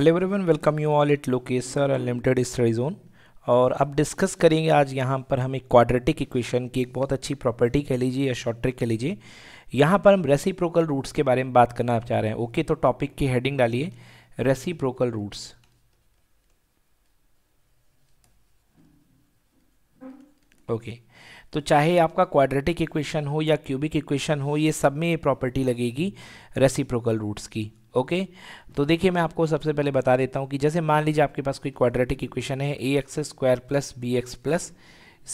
Hello everyone welcome you all at Lokesh sir unlimited study zone और अब discuss करेंगे आज यहाँ पर हम एक क्वाड्रेटिक इक्वेशन की एक बहुत अच्छी प्रॉपर्टी कह लीजिए या शॉर्ट ट्रिक कह लीजिए यहाँ पर हम रेसिप्रोकल रूट्स के बारे में बात करना चाह रहे हैं ओके तो टॉपिक की हेडिंग डालिए रेसिप्रोकल रूट्स ओके तो चाहे आपका क्वाड्रेटिक इक्वेशन हो या क्यूबिक इक्वेशन हो ये सब में ये प्रॉपर्टी लगेगी रेसिप्रोकल रूट्स की ओके तो देखिए मैं आपको सबसे पहले बता देता हूँ कि जैसे मान लीजिए आपके पास कोई क्वाड्रेटिक इक्वेशन है a x square plus b x plus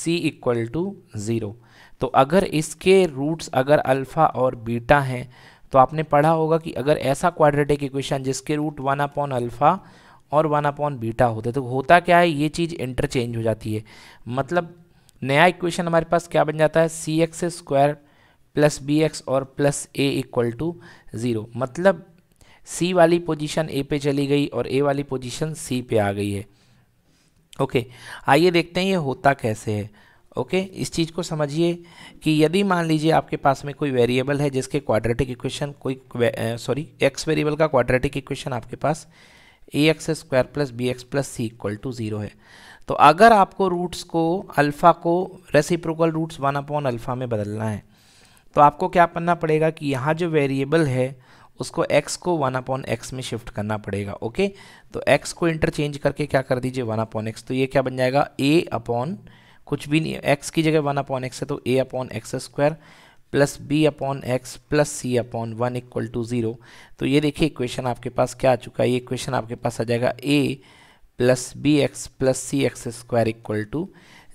c equal to zero तो अगर इसके रूट्स अगर अल्फ़ा और बीटा हैं तो आपने पढ़ा होगा कि अगर ऐसा क्वाड्रेटिक इक्वेशन जिसके रूट वन अपॉन अल्फ़ा और वन अपॉन बीटा होते तो होता क्या है ये चीज़ इंटरचेंज हो जाती है मतलब नया इक्वेशन हमारे पास क्या बन जाता है c x square plus b x और plus a equal to zero मतलब सी वाली पोजीशन ए पे चली गई और ए वाली पोजीशन सी पे आ गई है ओके आइए देखते हैं ये होता कैसे है ओके इस चीज़ को समझिए कि यदि मान लीजिए आपके पास में कोई वेरिएबल है जिसके क्वाड्रेटिक इक्वेशन कोई सॉरी एक्स वेरिएबल का क्वाड्रेटिक इक्वेशन आपके पास a x square plus b x plus c equal to zero है तो अगर आपको रूट्स को अल्फ़ा को reciprocal roots one upon alpha में बदलना है तो आपको क्या करना पड़ेगा कि यहाँ जो वेरिएबल है उसको x को वन अपॉन एक्स में शिफ्ट करना पड़ेगा ओके तो x को इंटरचेंज करके क्या कर दीजिए वन अपॉन एक्स तो ये क्या बन जाएगा a अपॉन कुछ भी नहीं x की जगह वन अपॉन एक्स है तो a upon x square plus b upon x plus C upon one equal to zero तो ये देखिए इक्वेशन आपके पास क्या आ चुका है ये इक्वेशन आपके पास आ जाएगा a plus b x plus c x square equal to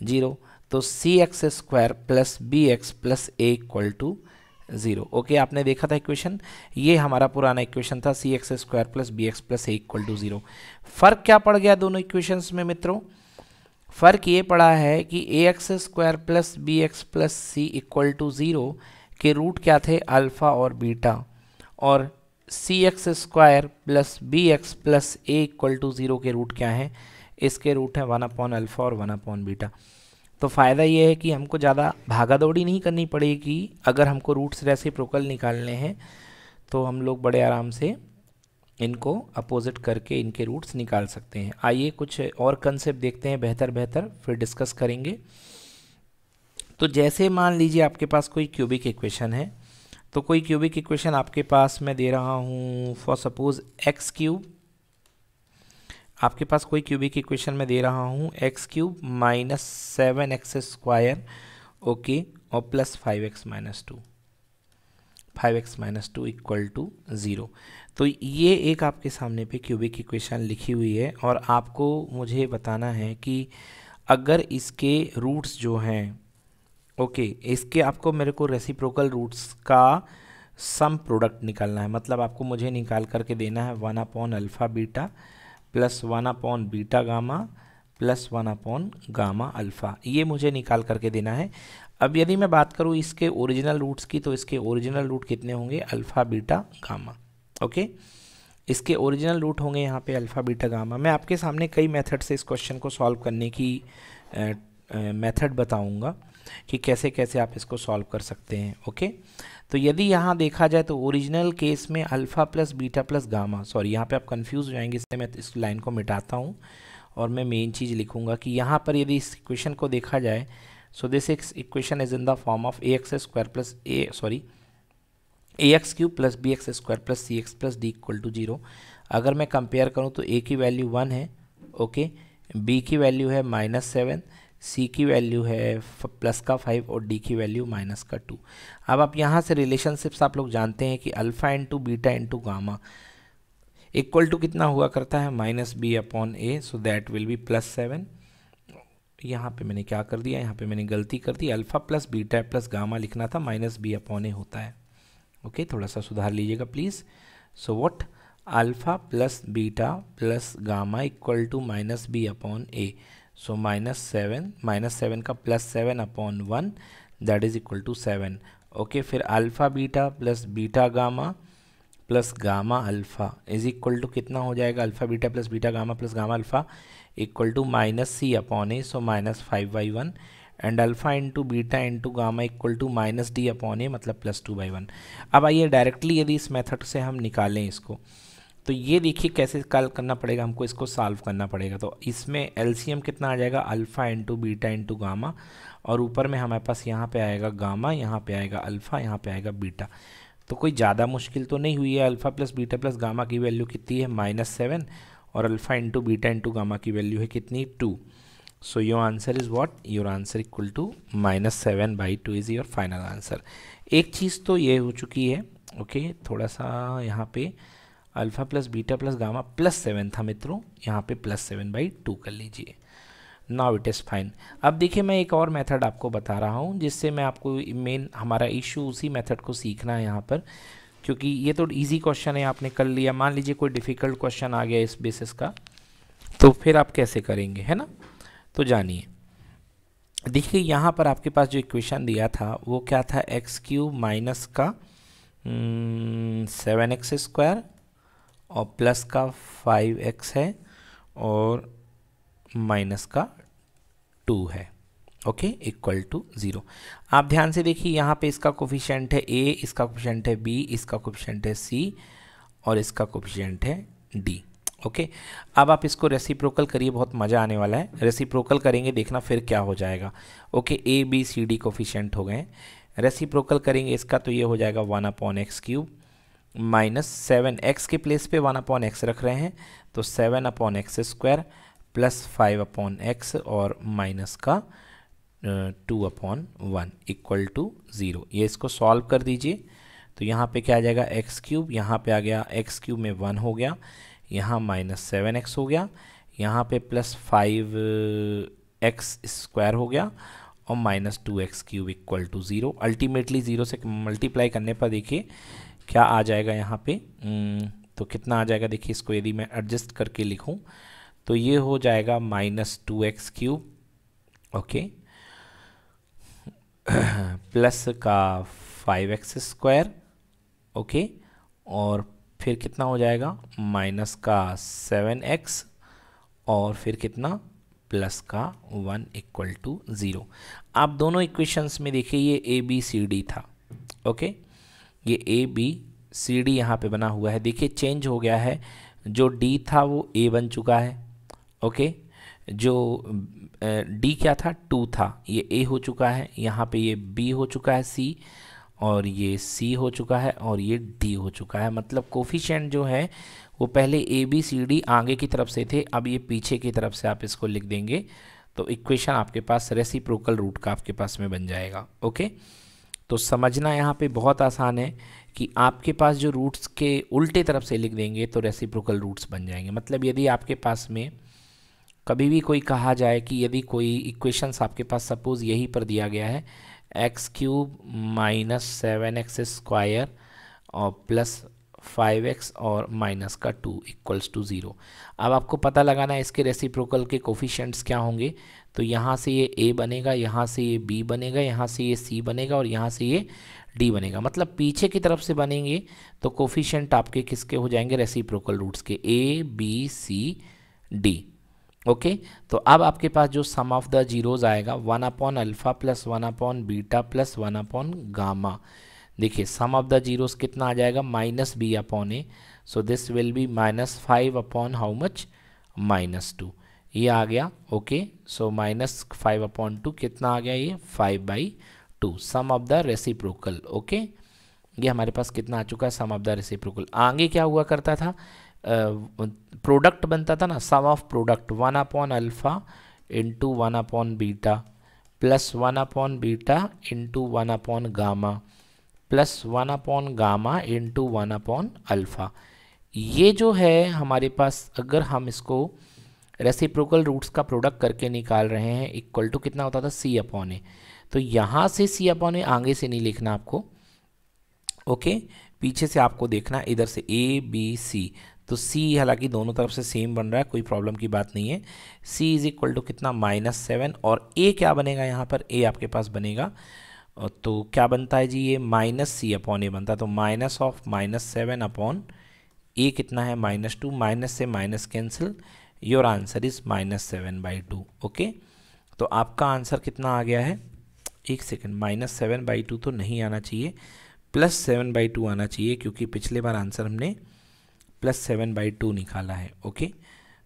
zero तो c x square plus b x plus a equal to zero okay आपने देखा था इक्वेशन ये हमारा पुराना इक्वेशन था c x square plus b x plus a equal to zero फर्क क्या पड़ गया दोनों इक्वेशंस में मित्रों फ़र्क ये पड़ा है कि a x square plus b x plus c equal to zero के रूट क्या थे अल्फ़ा और बीटा और c x square plus b x plus a equal to zero के रूट क्या हैं इसके रूट हैं वन अपॉन अल्फ़ा और वन अपॉन बीटा तो फ़ायदा ये है कि हमको ज़्यादा भागा दौड़ी नहीं करनी पड़ेगी अगर हमको रूट्स प्रोकल निकालने हैं तो हम लोग बड़े आराम से इनको अपोजिट करके इनके रूट्स निकाल सकते हैं आइए कुछ और कंसेप्ट देखते हैं बेहतर बेहतर फिर डिस्कस करेंगे तो जैसे मान लीजिए आपके पास कोई क्यूबिक इक्वेशन है तो कोई क्यूबिक इक्वेशन आपके पास मैं दे रहा हूँ फॉर सपोज़ एक्स क्यूब आपके पास कोई क्यूबिक इक्वेशन में दे रहा हूँ x cube minus seven x square okay और plus five x minus two five x minus two equal to zero तो ये एक आपके सामने पे क्यूबिक इक्वेशन लिखी हुई है और आपको मुझे बताना है कि अगर इसके रूट्स जो हैं ओके इसके आपको मेरे को रेसिप्रोकल रूट्स का सम प्रोडक्ट निकालना है मतलब आपको मुझे निकाल करके देना है one upon alpha beta plus one upon beta gamma plus one upon gamma alpha ये मुझे निकाल करके देना है अब यदि मैं बात करूँ इसके ओरिजिनल रूट्स की तो इसके ओरिजिनल रूट कितने होंगे अल्फ़ा बीटा गामा ओके इसके ओरिजिनल रूट होंगे यहाँ पे अल्फ़ा बीटा गामा मैं आपके सामने कई मेथड से इस क्वेश्चन को सॉल्व करने की मेथड बताऊँगा कि कैसे कैसे आप इसको सॉल्व कर सकते हैं ओके तो यदि यहाँ देखा जाए तो ओरिजिनल केस में alpha plus beta plus gamma sorry यहाँ पे आप कंफ्यूज हो जाएंगे इसलिए मैं इस लाइन को मिटाता हूँ और मैं मेन चीज़ लिखूँगा कि यहाँ पर यदि इस इक्वेशन को देखा जाए so this x equation is in the form of a x square plus a sorry a x cube plus b x square plus c x plus d equal to zero अगर मैं compare करूँ तो a की value one है okay b की value है minus seven c की value है प्लस का फाइव और डी की वैल्यू माइनस का टू अब आप यहाँ से रिलेशनशिप्स आप लोग जानते हैं कि alpha into beta into gamma equal to कितना हुआ करता है minus B upon A so that will be plus seven यहाँ पे मैंने क्या कर दिया यहाँ पे मैंने गलती कर दी alpha plus beta plus gamma लिखना था माइनस बी अपॉन ए होता है ओके okay, थोड़ा सा सुधार लीजिएगा please so what alpha plus beta plus gamma equal to minus B upon A so minus seven minus seven का plus seven upon one that is equal to seven okay फिर alpha beta plus beta gamma plus gamma alpha is equal to कितना हो जाएगा alpha beta plus beta gamma plus gamma alpha equal to minus C upon A so minus five by one and alpha into beta into gamma equal to minus D upon a मतलब plus two by one अब आइए directly यदि इस method से हम निकालें इसको तो ये देखिए कैसे कल करना पड़ेगा हमको इसको सॉल्व करना पड़ेगा तो इसमें एलसीएम कितना आ जाएगा alpha into beta into gamma और ऊपर में हमारे पास यहाँ पे आएगा गामा यहाँ पे आएगा अल्फ़ा यहाँ पे आएगा बीटा तो कोई ज़्यादा मुश्किल तो नहीं हुई है alpha plus beta plus gamma की वैल्यू कितनी है माइनस सेवन और alpha into beta into gamma की वैल्यू है कितनी two so your answer is what your answer equal to minus seven by two is your final answer एक चीज़ तो ये हो चुकी है ओके okay, थोड़ा सा यहाँ पर alpha plus beta plus gamma plus seven था मित्रों यहाँ पे प्लस सेवन बाई टू कर लीजिए नाउ इट इज़ फाइन अब देखिए मैं एक और मेथड आपको बता रहा हूँ जिससे मैं आपको मेन हमारा इशू उसी मेथड को सीखना है यहाँ पर क्योंकि ये तो इजी क्वेश्चन है आपने कर लिया मान लीजिए कोई डिफ़िकल्ट क्वेश्चन आ गया इस बेसिस का तो फिर आप कैसे करेंगे है ना तो जानिए देखिए यहाँ पर आपके पास जो इक्वेशन दिया था वो क्या था एक्स क्यूब माइनस का सेवन एक्स स्क्वायर और प्लस का फाइव एक्स है और माइनस का टू है ओके इक्वल टू ज़ीरो आप ध्यान से देखिए यहाँ पे इसका कोफिशेंट है ए इसका कोफिशेंट है बी इसका कोफिशेंट है सी और इसका कोफिशेंट है डी ओके okay, अब आप इसको रेसिप्रोकल करिए बहुत मज़ा आने वाला है रेसिप्रोकल करेंगे देखना फिर क्या हो जाएगा okay a b c d coefficient हो गए रेसिप्रोकल करेंगे इसका तो ये हो जाएगा one upon x cube minus seven x के प्लेस पे वन अपॉन एक्स रख रहे हैं तो seven upon x square plus five upon x और माइनस का two upon one equal to zero ये इसको सॉल्व कर दीजिए तो यहाँ पे क्या आ जाएगा एक्स क्यूब यहाँ पे आ गया एक्स क्यूब में वन हो गया यहाँ माइनस सेवन एक्स हो गया यहाँ पे प्लस फाइव एक्स स्क्वायर हो गया और minus two x cube equal to zero ultimately zero से मल्टीप्लाई करने पर देखिए क्या आ जाएगा यहाँ पे hmm. तो कितना आ जाएगा देखिए इसको यदि मैं एडजस्ट करके लिखूँ तो ये हो जाएगा minus two x cube okay plus का फाइव एक्स स्क्वायर ओके और फिर कितना हो जाएगा माइनस का सेवन एक्स और फिर कितना प्लस का वन इक्वल टू ज़ीरो आप दोनों इक्वेशंस में देखिए ये ए बी सी डी था ओके okay? ये ए बी सी डी यहाँ पर बना हुआ है देखिए चेंज हो गया है जो डी था वो ए बन चुका है ओके जो डी क्या था टू था ये ए हो चुका है यहाँ पे ये बी हो चुका है सी और ये सी हो चुका है और ये डी हो चुका है मतलब कोफिशेंट जो है वो पहले ए बी सी डी आगे की तरफ से थे अब ये पीछे की तरफ से आप इसको लिख देंगे तो इक्वेशन आपके पास रेसिप्रोकल रूट का आपके पास में बन जाएगा ओके तो समझना यहाँ पे बहुत आसान है कि आपके पास जो रूट्स के उल्टे तरफ से लिख देंगे तो रेसिप्रोकल रूट्स बन जाएंगे मतलब यदि आपके पास में कभी भी कोई कहा जाए कि यदि कोई इक्वेशंस आपके पास सपोज़ यही पर दिया गया है x cube minus seven x square और प्लस फाइव एक्स और माइनस का टू इक्वल्स टू ज़ीरो अब आपको पता लगाना है इसके रेसिप्रोकल के कोफिशेंट्स क्या होंगे तो यहाँ से ये ए बनेगा यहाँ से ये बी बनेगा यहाँ से ये सी बनेगा और यहाँ से ये डी बनेगा मतलब पीछे की तरफ से बनेंगे तो कोफिशेंट आपके किसके हो जाएंगे रेसिप्रोकल रूट्स के a b c d okay तो अब आपके पास जो सम ऑफ द जीरोज़ आएगा one upon alpha plus one upon beta plus one upon gamma देखिए सम ऑफ द जीरोज़ कितना आ जाएगा minus B upon A so this will be minus five upon how much minus two ये आ गया okay so minus five upon two कितना आ गया ये five by two some of the reciprocal okay ये हमारे पास कितना आ चुका है सम ऑफ द रेसिप्रोकल आगे क्या हुआ करता था प्रोडक्ट uh, बनता था ना sum of product one upon alpha into one upon beta plus one upon beta into one upon gamma plus one upon gamma into one upon alpha ये जो है हमारे पास अगर हम इसको रेसिप्रोकल रूट्स का प्रोडक्ट करके निकाल रहे हैं इक्वल टू कितना होता था सी अपॉन ए तो यहाँ से सी अपॉन ए आगे से नहीं लिखना आपको ओके पीछे से आपको देखना इधर से ए बी सी तो सी हालांकि दोनों तरफ से सेम बन रहा है कोई प्रॉब्लम की बात नहीं है सी इज़ इक्वल टू कितना माइनस सेवन और ए क्या बनेगा यहाँ पर ए आपके पास बनेगा तो क्या बनता है जी ये माइनस सी अपॉन ए बनता है तो minus of minus seven upon a कितना है माइनस टू माइनस से minus cancel your answer is minus seven by two okay तो आपका आंसर कितना आ गया है एक second minus seven by two तो नहीं आना चाहिए प्लस सेवन बाई टू आना चाहिए क्योंकि पिछले बार आंसर हमने प्लस सेवन बाई टू निकाला है ओके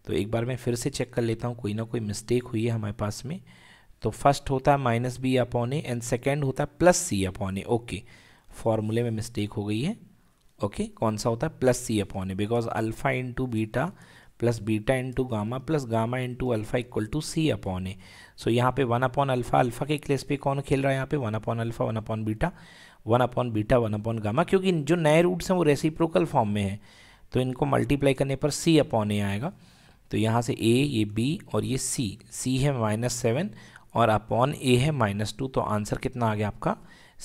तो एक बार मैं फिर से चेक कर लेता हूँ कोई ना कोई मिस्टेक हुई है हमारे पास में तो फर्स्ट होता है minus B upon a and second होता है plus C upon a okay फॉर्मूले में मिस्टेक हो गई है ओके okay, कौन सा होता है plus C upon A because alpha into beta plus beta into gamma plus gamma into alpha equal to C upon A so यहाँ पे वन अपॉन अल्फ़ा अल्फ़ा के क्लेस पे कौन खेल रहा है यहाँ पे one upon alpha one upon beta one upon beta one upon gamma क्योंकि जो नए रूट्स हैं वो रेसिप्रोकल फॉर्म में है तो इनको मल्टीप्लाई करने पर सी अपॉन ए आएगा तो यहाँ से ए ये बी और ये सी सी है माइनस सेवन और अपॉन ए है माइनस टू तो आंसर कितना आ गया आपका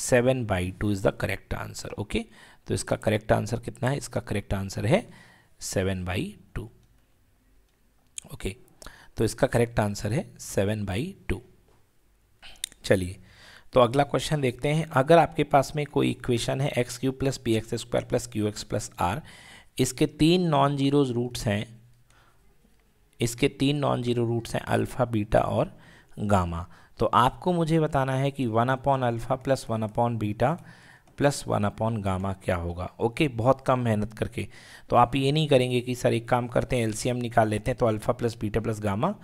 seven by two is the correct answer okay तो इसका करेक्ट आंसर कितना है इसका करेक्ट आंसर है सेवन बाई टू ओके तो इसका करेक्ट आंसर है सेवन बाई टू चलिए तो अगला क्वेश्चन देखते हैं अगर आपके पास में कोई इक्वेशन है X cube plus P X square plus Q X plus R इसके तीन नॉन जीरो रूट्स हैं इसके तीन नॉन जीरो रूट्स हैं अल्फ़ा बीटा और गामा तो आपको मुझे बताना है कि one upon alpha plus one upon beta plus one upon gamma क्या होगा ओके बहुत कम मेहनत करके तो आप ये नहीं करेंगे कि सर एक काम करते हैं एलसीएम निकाल लेते हैं तो alpha plus beta plus gamma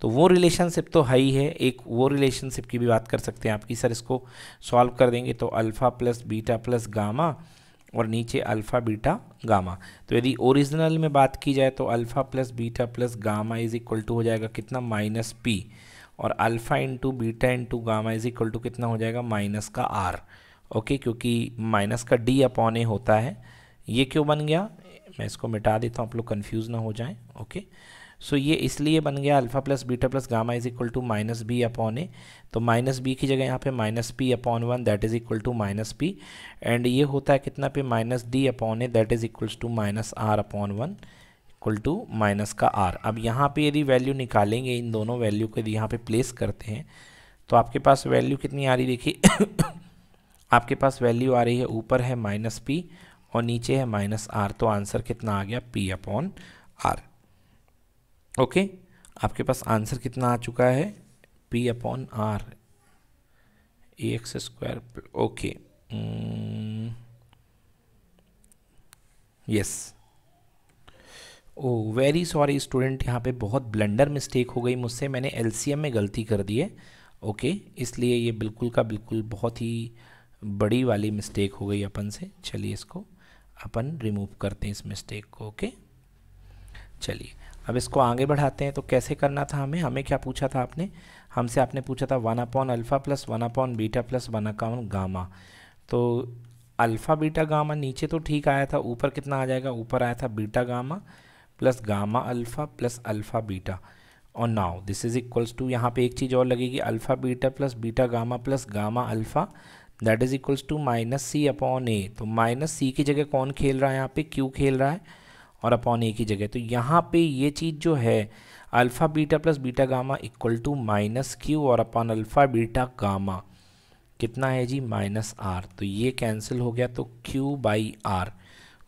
तो वो रिलेशनशिप तो है ही है एक वो रिलेशनशिप की भी बात कर सकते हैं आपकी सर इसको सॉल्व कर देंगे तो alpha plus beta plus gamma और नीचे अल्फ़ा बीटा गामा तो यदि ओरिजिनल में बात की जाए तो alpha plus beta plus gamma is equal to हो जाएगा कितना माइनस पी और alpha into beta into gamma is equal to कितना हो जाएगा माइनस का आर ओके क्योंकि माइनस का डी अपॉन ए होता है ये क्यों बन गया मैं इसको मिटा देता हूँ आप लोग कन्फ्यूज़ ना हो जाएं ओके सो ये इसलिए बन गया alpha plus beta plus gamma is equal to minus B upon A तो माइनस बी की जगह यहाँ पे minus P upon one that is equal to minus P and ये होता है कितना पे minus D upon A that is equals to minus R upon one equal to minus का आर अब यहाँ पे यदि वैल्यू निकालेंगे इन दोनों वैल्यू को यदि यहाँ पे प्लेस करते हैं तो आपके पास वैल्यू कितनी आ रही देखिए आपके पास वैल्यू आ रही है ऊपर है माइनस पी और नीचे है माइनस आर तो आंसर कितना आ गया पी अपॉन आर ओके आपके पास आंसर कितना आ चुका है P upon R A x square okay yes oh very sorry student यहाँ पे बहुत ब्लेंडर मिस्टेक हो गई मुझसे मैंने एलसीएम में गलती कर दी है ओके okay, इसलिए ये बिल्कुल का बिल्कुल बहुत ही बड़ी वाली मिस्टेक हो गई अपन से चलिए इसको अपन रिमूव करते हैं इस मिस्टेक को ओके चलिए अब इसको आगे बढ़ाते हैं तो कैसे करना था हमें हमें क्या पूछा था आपने हमसे आपने पूछा था one upon alpha plus one upon beta plus one upon gamma तो अल्फ़ा बीटा गामा नीचे तो ठीक आया था ऊपर कितना आ जाएगा ऊपर आया था beta gamma plus gamma alpha plus alpha beta और now this is equals to यहाँ पे एक चीज़ और लगेगी alpha beta plus beta gamma plus gamma alpha that is equals to minus C upon A तो माइनस सी की जगह कौन खेल रहा है यहाँ पे क्यू खेल रहा है और अपॉन ए की जगह तो यहाँ पे ये चीज़ जो है alpha beta plus beta gamma equal to minus Q और अपॉन अल्फ़ा बीटा गामा कितना है जी माइनस आर तो ये कैंसिल हो गया तो क्यू बाई आर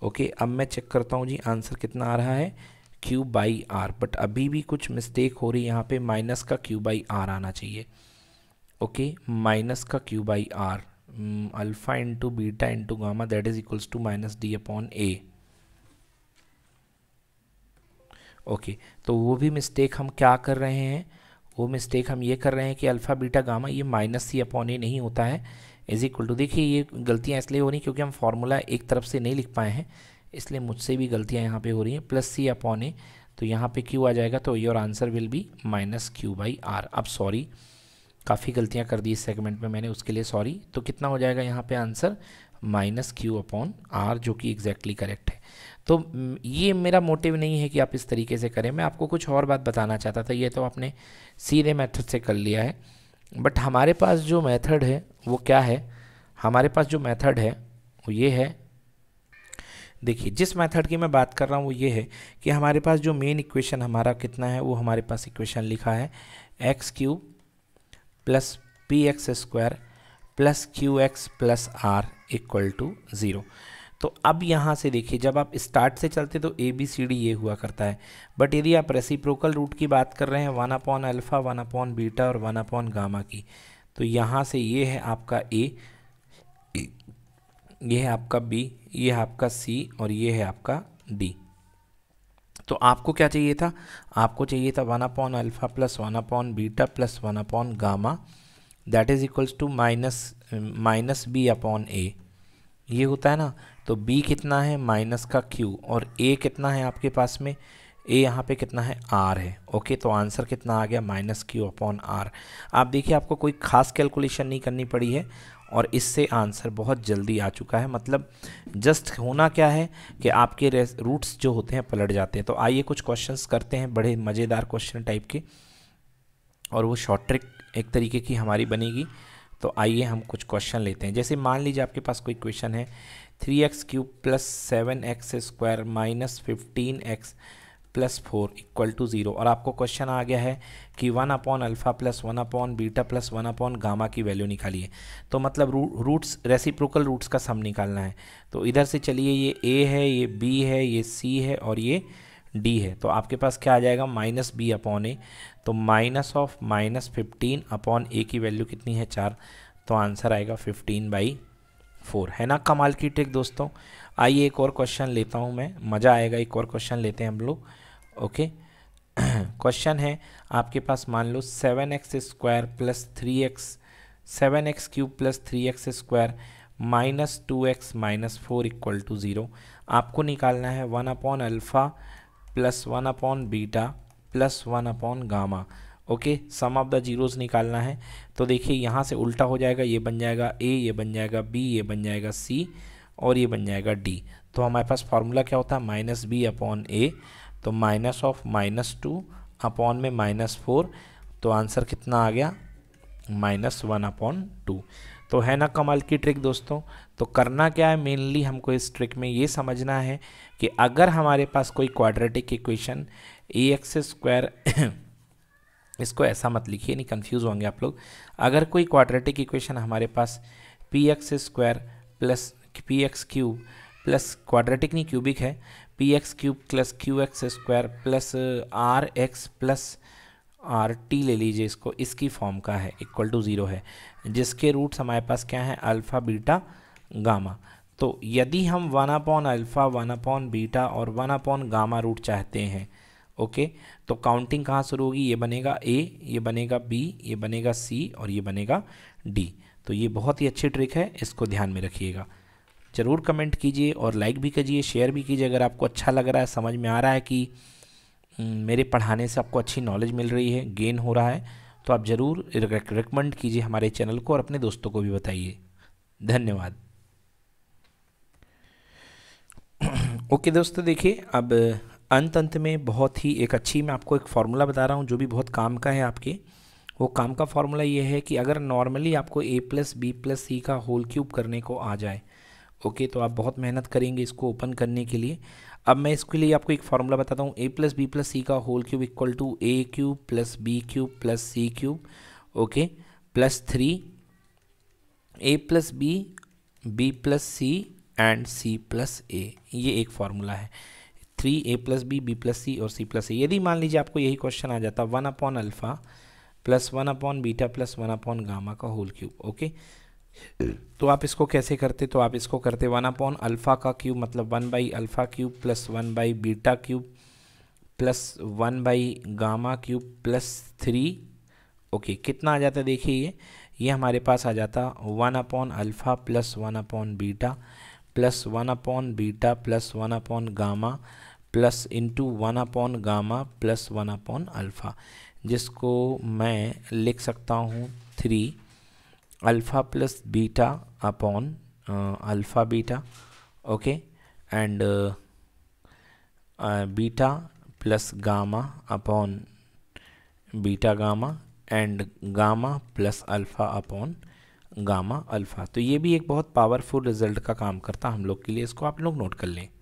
ओके अब मैं चेक करता हूँ जी आंसर कितना आ रहा है क्यू बाई आर बट अभी भी कुछ मिस्टेक हो रही है यहाँ पे माइनस का क्यू बाई आर आना चाहिए ओके माइनस का Q by R alpha mm, alpha into beta into gamma that is equals to minus d upon a okay okay, तो वो भी मिस्टेक हम क्या कर रहे हैं वो मिस्टेक हम ये कर रहे हैं कि अल्फ़ा बीटा गामा ये माइनस सी अपॉन ए नहीं होता है इज़ इक्वल टू देखिए ये गलतियाँ इसलिए हो रही क्योंकि हम फार्मूला एक तरफ से नहीं लिख पाए हैं इसलिए मुझसे भी गलतियाँ यहाँ पे हो रही हैं प्लस सी अपॉन ए तो यहाँ पे क्यू आ जाएगा तो your answer will be minus Q by R अब सॉरी काफ़ी गलतियाँ कर दी इस सेगमेंट में मैंने उसके लिए सॉरी तो कितना हो जाएगा यहाँ पे answer minus Q upon R जो कि एग्जैक्टली करेक्ट है तो ये मेरा मोटिव नहीं है कि आप इस तरीके से करें मैं आपको कुछ और बात बताना चाहता था ये तो आपने सीधे मेथड से कर लिया है बट हमारे पास जो मेथड है वो क्या है हमारे पास जो मेथड है वो ये है देखिए जिस मेथड की मैं बात कर रहा हूँ वो ये है कि हमारे पास जो मेन इक्वेशन हमारा कितना है वो हमारे पास इक्वेशन लिखा है x cube plus P X square plus Q X plus R equal to zero तो अब यहाँ से देखिए जब आप स्टार्ट से चलते तो ए बी सी डी ये हुआ करता है बट यदि आप रेसिप्रोकल रूट की बात कर रहे हैं one upon alpha one upon beta और वन अपॉन गामा की तो यहाँ से ये है आपका ए ये है आपका बी ये है आपका सी और ये है आपका डी तो आपको क्या चाहिए था आपको चाहिए था one upon alpha plus one upon beta plus one upon gamma that is equals to minus minus B upon A ये होता है ना तो बी कितना है माइनस का क्यू और ए कितना है आपके पास में ए यहाँ पे कितना है आर है ओके तो आंसर कितना आ गया माइनस क्यू अपॉन आर आप देखिए आपको कोई खास कैलकुलेशन नहीं करनी पड़ी है और इससे आंसर बहुत जल्दी आ चुका है मतलब जस्ट होना क्या है कि आपके रूट्स जो होते हैं पलट जाते हैं तो आइए कुछ क्वेश्चंस करते हैं बड़े मज़ेदार क्वेश्चन टाइप के और वो शॉर्ट ट्रिक एक तरीके की हमारी बनेगी तो आइए हम कुछ क्वेश्चन लेते हैं जैसे मान लीजिए आपके पास कोई क्वेश्चन है three X cube plus seven x square minus fifteen X plus four equal to zero और आपको क्वेश्चन आ गया है कि one upon alpha plus one upon beta plus one upon gamma की वैल्यू निकालिए तो मतलब रू, रूट्स रेसिप्रोकल रूट्स का सम निकालना है तो इधर से चलिए ये ए है ये बी है ये सी है और ये डी है तो आपके पास क्या आ जाएगा माइनस बी अपॉन ए तो minus of minus fifteen upon A की वैल्यू कितनी है चार तो आंसर आएगा फिफ्टीन बाई फोर है ना कमाल की ट्रिक दोस्तों आइए एक और क्वेश्चन लेता हूँ मैं मज़ा आएगा एक और क्वेश्चन लेते हैं हम लोग ओके क्वेश्चन है आपके पास मान लो seven x square plus three X seven X cube plus three X square minus two X minus four equal to zero आपको निकालना है one upon alpha plus one upon beta plus one upon gamma okay sum of the zeros निकालना है तो देखिए यहाँ से उल्टा हो जाएगा ये बन जाएगा ए ये बन जाएगा बी ये बन जाएगा सी और ये बन जाएगा डी तो हमारे पास फार्मूला क्या होता है माइनस बी अपॉन ए तो minus of minus two upon में माइनस फोर तो आंसर कितना आ गया माइनस वन अपॉन टू तो है ना कमाल की ट्रिक दोस्तों तो करना क्या है मेनली हमको इस ट्रिक में ये समझना है कि अगर हमारे पास कोई quadratic equation A x square इसको ऐसा मत लिखिए नहीं कंफ्यूज होंगे आप लोग अगर कोई क्वाड्रेटिक इक्वेशन हमारे पास P X square plus P X cube plus quadratic नहीं क्यूबिक है P X cube plus Q X square plus R X plus R T ले लीजिए इसको इसकी फॉर्म का है इक्वल टू ज़ीरो है जिसके रूट्स हमारे पास क्या हैं अल्फ़ा बीटा गामा तो यदि हम one upon alpha one upon beta और वन अपॉन गामा रूट चाहते हैं ओके तो काउंटिंग कहाँ शुरू होगी ये बनेगा ए ये बनेगा बी ये बनेगा सी और ये बनेगा डी तो ये बहुत ही अच्छी ट्रिक है इसको ध्यान में रखिएगा ज़रूर कमेंट कीजिए और लाइक भी कीजिए शेयर भी कीजिए अगर आपको अच्छा लग रहा है समझ में आ रहा है कि हम्म, मेरे पढ़ाने से आपको अच्छी नॉलेज मिल रही है गेन हो रहा है तो आप ज़रूर रिकमेंड कीजिए हमारे चैनल को और अपने दोस्तों को भी बताइए धन्यवाद ओके दोस्तों देखिए अब अंत अंत में बहुत ही एक अच्छी मैं आपको एक फार्मूला बता रहा हूँ जो भी बहुत काम का है आपके वो काम का फार्मूला ये है कि अगर नॉर्मली आपको A plus B plus C का होल क्यूब करने को आ जाए ओके तो आप बहुत मेहनत करेंगे इसको ओपन करने के लिए अब मैं इसके लिए आपको एक फार्मूला बताता हूँ A plus B plus C का whole cube equal to A cube plus B cube plus C cube okay plus three A plus B B plus C and C plus A ये एक formula है three A plus B B plus C और C plus ए यदि मान लीजिए आपको यही question आ जाता one upon alpha plus one upon beta plus one upon gamma का होल क्यूब ओके तो आप इसको कैसे करते तो आप इसको करते वन अपॉन अल्फ़ा का क्यूब मतलब one by alpha cube plus one by beta cube plus one by gamma cube plus three okay कितना आ जाता देखिए ये ये हमारे पास आ जाता one upon alpha plus one upon beta plus one upon beta plus one upon gamma plus into one upon gamma plus one upon alpha जिसको मैं लिख सकता हूँ three alpha plus beta upon alpha beta okay and beta plus gamma upon beta gamma and gamma plus alpha upon gamma alpha तो ये भी एक बहुत पावरफुल रिजल्ट का काम करता हम लोग के लिए इसको आप लोग नोट कर लें